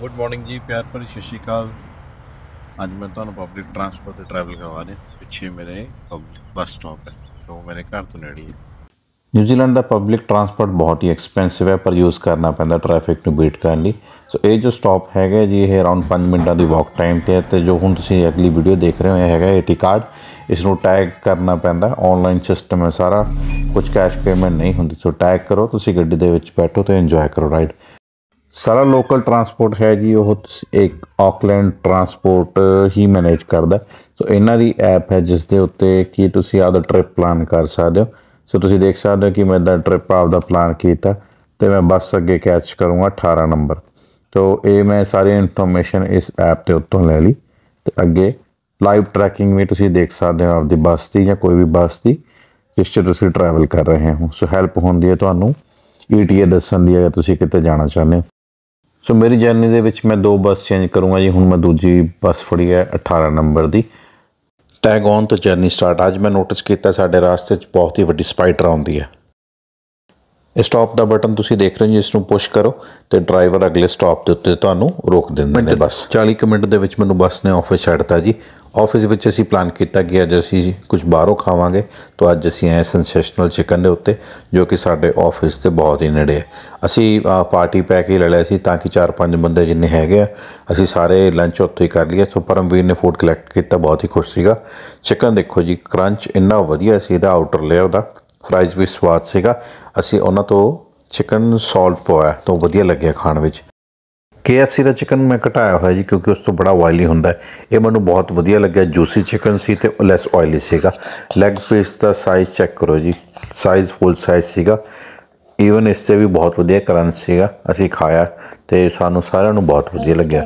good morning ਜੀ ਪਿਆਰ ਭਰੀ ਸਤਿ ਸ਼੍ਰੀ ਅਕਾਲ ਅੱਜ ਮੈਂ ਤੁਹਾਨੂੰ ਪਬਲਿਕ ਟਰਾਂਸਪੋਰਟ ਤੇ ਟਰੈਵਲ ਕਰਵਾ ਦੇ ਪਿੱਛੇ ਮੇਰੇ ਪਬਲਿਕ ਬੱਸ ਸਟਾਪ ਹੈ ਜੋ ਮੇਰੇ ਘਰ ਤੋਂ ਨੇੜੇ ਹੈ ਨਿਊਜ਼ੀਲੈਂਡ ਦਾ ਪਬਲਿਕ ਟਰਾਂਸਪੋਰਟ ਬਹੁਤ ਹੀ ਐਕਸਪੈਂਸਿਵ ਹੈ ਪਰ ਯੂਜ਼ ਕਰਨਾ ਪੈਂਦਾ ਟ੍ਰੈਫਿਕ ਨੂੰ ਬੀਟ ਕਰਨ ਲਈ ਸੋ ਇਹ ਜੋ ਸਟਾਪ ਹੈਗਾ ਜੀ ਇਹ ਅਰਾਊਂਡ 5 ਮਿੰਟਾਂ ਦੀ ਵਾਕ ਟਾਈਮ ਤੇ ਹੈ ਤੇ ਜੋ ਹੁਣ ਤੁਸੀਂ ਅਗਲੀ ਵੀਡੀਓ ਦੇਖ ਰਹੇ ਹੋ ਹੈਗਾ ਏਟੀ ਕਾਰਡ ਇਸ ਨੂੰ ਟੈਗ ਕਰਨਾ ਪੈਂਦਾ ਆਨਲਾਈਨ ਸਿਸਟਮ ਹੈ ਸਾਰਾ ਕੁਝ ਕੈਸ਼ ਪੇਮੈਂਟ ਨਹੀਂ ਹੁੰਦੀ ਸੋ ਟੈਗ ਕਰੋ ਤੁਸੀਂ ਗੱਡੀ ਦੇ ਵਿੱਚ ਬੈਠੋ ਤੇ ਇੰਜੋਏ ਕਰੋ ਰਾਈਡ ਸਾਰਾ ਲੋਕਲ ਟਰਾਂਸਪੋਰਟ ਹੈ ਜੀ ਉਹ ਇੱਕ ਆਕਲੈਂਡ ਟਰਾਂਸਪੋਰਟ ਹੀ ਮੈਨੇਜ ਕਰਦਾ ਸੋ ਇਹਨਾਂ ਦੀ ਐਪ ਹੈ ਜਿਸ ਦੇ ਉੱਤੇ ਕੀ ਤੁਸੀਂ ਆਪਦਾ ਟ੍ਰਿਪ ਪਲਾਨ ਕਰ ਸਕਦੇ ਹੋ ਸੋ ਤੁਸੀਂ ਦੇਖ ਸਕਦੇ ਹੋ ਕਿ ਮੈਂ ਦਾ ਟ੍ਰਿਪ ਆਪਦਾ ਪਲਾਨ ਕੀਤਾ ਤੇ ਮੈਂ ਬੱਸ ਅੱਗੇ ਕੈਚ ਕਰੂੰਗਾ 18 ਨੰਬਰ ਤੋਂ ਇਹ ਮੈਂ ਸਾਰੀ ਇਨਫੋਰਮੇਸ਼ਨ ਇਸ ਐਪ ਤੇ ਉੱਤੋਂ ਲੈ ਲਈ ਤੇ ਅੱਗੇ ਲਾਈਵ ਟਰੈਕਿੰਗ ਵੀ ਤੁਸੀਂ ਦੇਖ ਸਕਦੇ ਹੋ ਆਪਦੀ ਬੱਸ ਦੀ ਜਾਂ ਕੋਈ ਵੀ ਬੱਸ ਦੀ ਜਿਸ 'ਚ ਤੁਸੀਂ ਟਰੈਵਲ ਕਰ ਰਹੇ ਹੋ ਸੋ ਹੈਲਪ ਹੁੰਦੀ ਹੈ ਤੁਹਾਨੂੰ ਈਟੀਏ e ਦੱਸਣ ਦੀ ਹੈ ਤੁਸੀਂ ਕਿੱਥੇ ਜਾਣਾ ਚਾਹੁੰਦੇ ਹੋ ਸੋ ਮੇਰੀ ਜਰਨੀ ਦੇ ਵਿੱਚ ਮੈਂ ਦੋ ਬੱਸ ਚੇਂਜ ਕਰੂੰਗਾ ਜੀ ਹੁਣ ਮੈਂ ਦੂਜੀ ਬੱਸ ਫੜੀ ਹੈ 18 ਨੰਬਰ ਦੀ ਟੈਗੋਨ ਤੋਂ ਜਰਨੀ ਸਟਾਰਟ ਅੱਜ ਮੈਂ ਨੋਟਿਸ ਕੀਤਾ ਸਾਡੇ ਰਾਸਤੇ 'ਚ ਬਹੁਤ ਹੀ ਵੱਡੀ ਸਪਾਈਡਰ ਆਉਂਦੀ ਹੈ ਸਟਾਪ ਦਾ ਬਟਨ ਤੁਸੀਂ ਦੇਖ ਰਹੇ ਹੋ ਜਿਸ ਨੂੰ ਪੁਸ਼ ਕਰੋ ਤੇ ਡਰਾਈਵਰ ਅਗਲੇ ਸਟਾਪ ਦੇ ਉੱਤੇ ਤੁਹਾਨੂੰ ਰੋਕ ਦਿੰਦੇ ਨੇ ਬਸ 40 ਮਿੰਟ ਦੇ ਵਿੱਚ ਮੈਨੂੰ ਬਸ ਨੇ ਆਫਿਸ ਛੱਡਤਾ ਜੀ ਆਫਿਸ ਵਿੱਚ ਅਸੀਂ ਪਲਾਨ ਕੀਤਾ ਕਿ ਅੱਜ ਅਸੀਂ ਕੁਝ ਬਾਹਰੋਂ ਖਾਵਾਂਗੇ ਤਾਂ ਅੱਜ ਅਸੀਂ ਆਏ ਸੈਂਸੇਸ਼ਨਲ ਚਿਕਨ ਦੇ ਉੱਤੇ ਜੋ ਕਿ ਸਾਡੇ ਆਫਿਸ ਤੇ ਬਹੁਤ ਹੀ ਨੇੜੇ ਹੈ ਅਸੀਂ ਪਾਰਟੀ ਪੈਕ ਹੀ ਲੈ ਲਿਆ ਸੀ ਤਾਂ ਕਿ 4-5 ਬੰਦੇ ਜਿੰਨੇ ਹੈਗੇ ਆ ਅਸੀਂ ਸਾਰੇ ਲੰਚ ਉੱਥੇ ਹੀ ਕਰ ਲਿਆ ਸੋ ਪਰਮਵੀਰ ਨੇ ਫੂਡ ਕਲੈਕਟ ਕੀਤਾ ਬਹੁਤ ਹੀ ਖੁਸ਼ ਸੀਗਾ ਚਿਕਨ ਦੇਖੋ ਜੀ ਕਰੰਚ ਇੰਨਾ ਵਧੀਆ ਸੀ ਇਹਦਾ ਆਊਟਰ ਲੇਅਰ ਦਾ ਫਰਾਈਜ਼ ਵੀ ਸਵਾਦ ਸੀਗਾ ਅਸੀਂ ਉਹਨਾਂ ਤੋਂ ਚਿਕਨ ਸਾਲਟ ਪੋਇਆ ਤਾਂ ਵਧੀਆ ਲੱਗਿਆ ਖਾਣ ਵਿੱਚ KFC ਦਾ ਚਿਕਨ ਮੈਂ ਘਟਾਇਆ ਹੋਇਆ ਜੀ ਕਿਉਂਕਿ ਉਸ ਤੋਂ ਬੜਾ ਆਇਲੀ ਹੁੰਦਾ ਹੈ ਇਹ ਮੈਨੂੰ ਬਹੁਤ ਵਧੀਆ ਲੱਗਿਆ ਜੂਸੀ ਚਿਕਨ ਸੀ ਤੇ ਲੈਸ ਆਇਲੀ ਸੀਗਾ ਲੈਗ ਪੀਸ ਦਾ ਸਾਈਜ਼ ਚੈੱਕ ਕਰੋ ਜੀ ਸਾਈਜ਼ ਫੁੱਲ ਸਾਈਜ਼ ਸੀਗਾ ਈਵਨ ਇਸ ਤੇ ਵੀ ਬਹੁਤ ਵਧੀਆ ਕਰੰਚ ਸੀਗਾ ਅਸੀਂ ਖਾਇਆ ਤੇ ਸਾਨੂੰ ਸਾਰਿਆਂ ਨੂੰ ਬਹੁਤ ਵਧੀਆ ਲੱਗਿਆ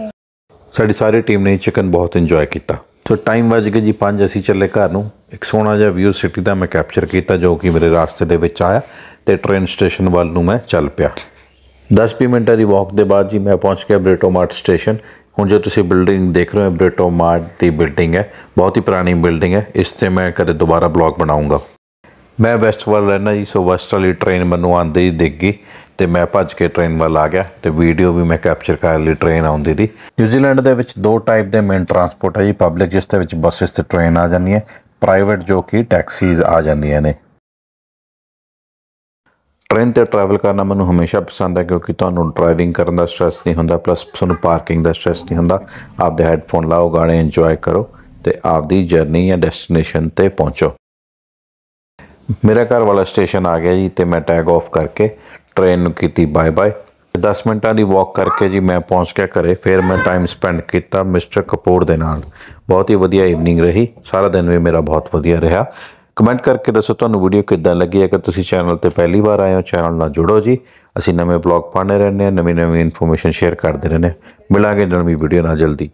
ਸਾਡੀ ਸਾਰੀ ਟੀਮ ਨੇ ਚਿਕਨ ਬਹੁਤ ਇੰਜੋਏ ਕੀਤਾ ਸੋ ਟਾਈਮ ਵੱਜ ਗਿਆ ਜੀ 5 ਅਸੀਂ ਚੱਲੇ ਘਰ ਨੂੰ ਇੱਕ ਸੋਹਣਾ ਜਿਹਾ ਵਿਊ ਸਿਟੀ ਦਾ ਮੈਂ ਕੈਪਚਰ ਕੀਤਾ ਜੋ ਕਿ ਮੇਰੇ ਰਾਸਤੇ ਦੇ ਵਿੱਚ ਆਇਆ ਤੇ ਟ੍ਰੇਨ ਸਟੇਸ਼ਨ ਵੱਲ ਨੂੰ ਮੈਂ ਚੱਲ ਪਿਆ 10 ਮਿੰਟਾਂ ਦੀ ਵਾਕ ਦੇ ਬਾਅਦ ਜੀ ਮੈਂ ਪਹੁੰਚ ਗਿਆ ਬ੍ਰੇਟੋ ਮਾਰਟ ਸਟੇਸ਼ਨ ਹੁਣ ਜੋ ਤੁਸੀਂ ਬਿਲਡਿੰਗ ਦੇਖ ਰਹੇ ਹੋ ਬ੍ਰੇਟੋ ਮਾਰਟ ਦੀ ਬਿਲਡਿੰਗ ਹੈ ਬਹੁਤ ਹੀ ਪੁਰਾਣੀ ਬਿਲਡਿੰਗ ਹੈ ਇਸ ਤੇ ਮੈਂ ਕਦੇ ਦੁਬਾਰਾ ਬਲੌਗ ਬਣਾਉਂਗਾ ਮੈਂ ਵੈਸਟ ਵੱਲ ਰਹਿਣਾ ਜੀ ਸੋ ਵੈਸਟ ਵਾਲੀ ਟ੍ਰੇਨ ਮੈਨੂੰ ਆਉਂਦੀ ਦੇਖ ਗਈ ਤੇ ਮੈਂ ਭੱਜ ਕੇ ਟ੍ਰੇਨ ਵੱਲ ਆ ਗਿਆ ਤੇ ਵੀਡੀਓ ਵੀ ਮੈਂ ਕੈਪਚਰ ਕਰ ਲਈ ਟ੍ਰੇਨ ਆਉਂਦੀ ਦੀ ਨਿਊਜ਼ੀਲੈਂਡ ਦੇ ਵਿੱਚ ਦੋ ਟਾਈਪ ਦੇ ਮੇਨ ਟਰਾਂਸਪੋਰਟ ਹੈ ਜੀ ਪਬਲਿਕ ਜਿਸ ਦੇ ਵਿੱਚ ਬੱਸਸ ਤੇ ਟ੍ਰੇਨ ਆ ਜਾਂਦੀ ਹੈ ਪ੍ਰਾਈਵੇਟ ਜੋ ਕਿ ਟੈਕਸੀਜ਼ ਆ ਜਾਂਦੀਆਂ ਨੇ ਟ੍ਰੇਨ ਤੇ ਟਰੈਵਲ ਕਰਨਾ ਮੈਨੂੰ ਹਮੇਸ਼ਾ ਪਸੰਦ ਹੈ ਕਿਉਂਕਿ ਤੁਹਾਨੂੰ ਡਰਾਈਵਿੰਗ ਕਰਨ ਦਾ ਸਟ्रेस ਨਹੀਂ ਹੁੰਦਾ ਪਲੱਸ ਤੁਹਾਨੂੰ ਪਾਰਕਿੰਗ ਦਾ ਸਟ्रेस ਨਹੀਂ ਹੁੰਦਾ ਆਪਦੇ ਹੈੱਡਫੋਨ ਲਾਓ ਗਾਣੇ ਇੰਜੋਏ ਕਰੋ ਤੇ ਆਪਦੀ ਜਰਨੀ ਜਾਂ ਡੈਸਟੀਨੇਸ਼ਨ ਤੇ ਪਹੁੰਚੋ ਮੇਰਾ ਘਰ ਵਾਲਾ ਸਟੇਸ਼ਨ ਆ ਗਿਆ ਜੀ ਤੇ ਮੈਂ ਟੈਗ ਆਫ ਕਰਕੇ ਟ੍ਰੇਨ ਨੂੰ ਕੀਤੀ ਬਾਏ ਬਾਏ 10 ਮਿੰਟਾਂ ਦੀ ਵਾਕ ਕਰਕੇ ਜੀ ਮੈਂ ਪਹੁੰਚ ਗਿਆ ਘਰੇ ਫਿਰ ਮੈਂ ਟਾਈਮ ਸਪੈਂਡ ਕੀਤਾ ਮਿਸਟਰ ਕਪੂਰ ਦੇ ਨਾਲ ਬਹੁਤ ਹੀ ਵਧੀਆ ਈਵਨਿੰਗ ਰਹੀ ਸਾਰਾ ਦਿਨ ਵੀ ਮੇਰਾ ਬਹੁਤ ਵਧੀਆ ਰਿਹਾ ਕਮੈਂਟ ਕਰਕੇ ਦੱਸੋ ਤੁਹਾਨੂੰ ਵੀਡੀਓ ਕਿੱਦਾਂ ਲੱਗੀ ਅਗਰ ਤੁਸੀਂ ਚੈਨਲ ਤੇ ਪਹਿਲੀ ਵਾਰ ਆਏ ਹੋ ਚੈਨਲ ਨਾਲ ਜੁੜੋ ਜੀ ਅਸੀਂ ਨਵੇਂ ਬਲੌਗ ਪਾਣੇ ਰਹਿੰਦੇ ਹਾਂ ਨਵੀਂ ਨਵੀਂ ਇਨਫੋਰਮੇਸ਼ਨ ਸ਼ੇਅਰ ਕਰਦੇ ਰਹਿੰਦੇ ਮਿਲਾਂਗੇ ਨਵੀਂ ਵੀਡੀਓ ਨਾਲ ਜਲਦੀ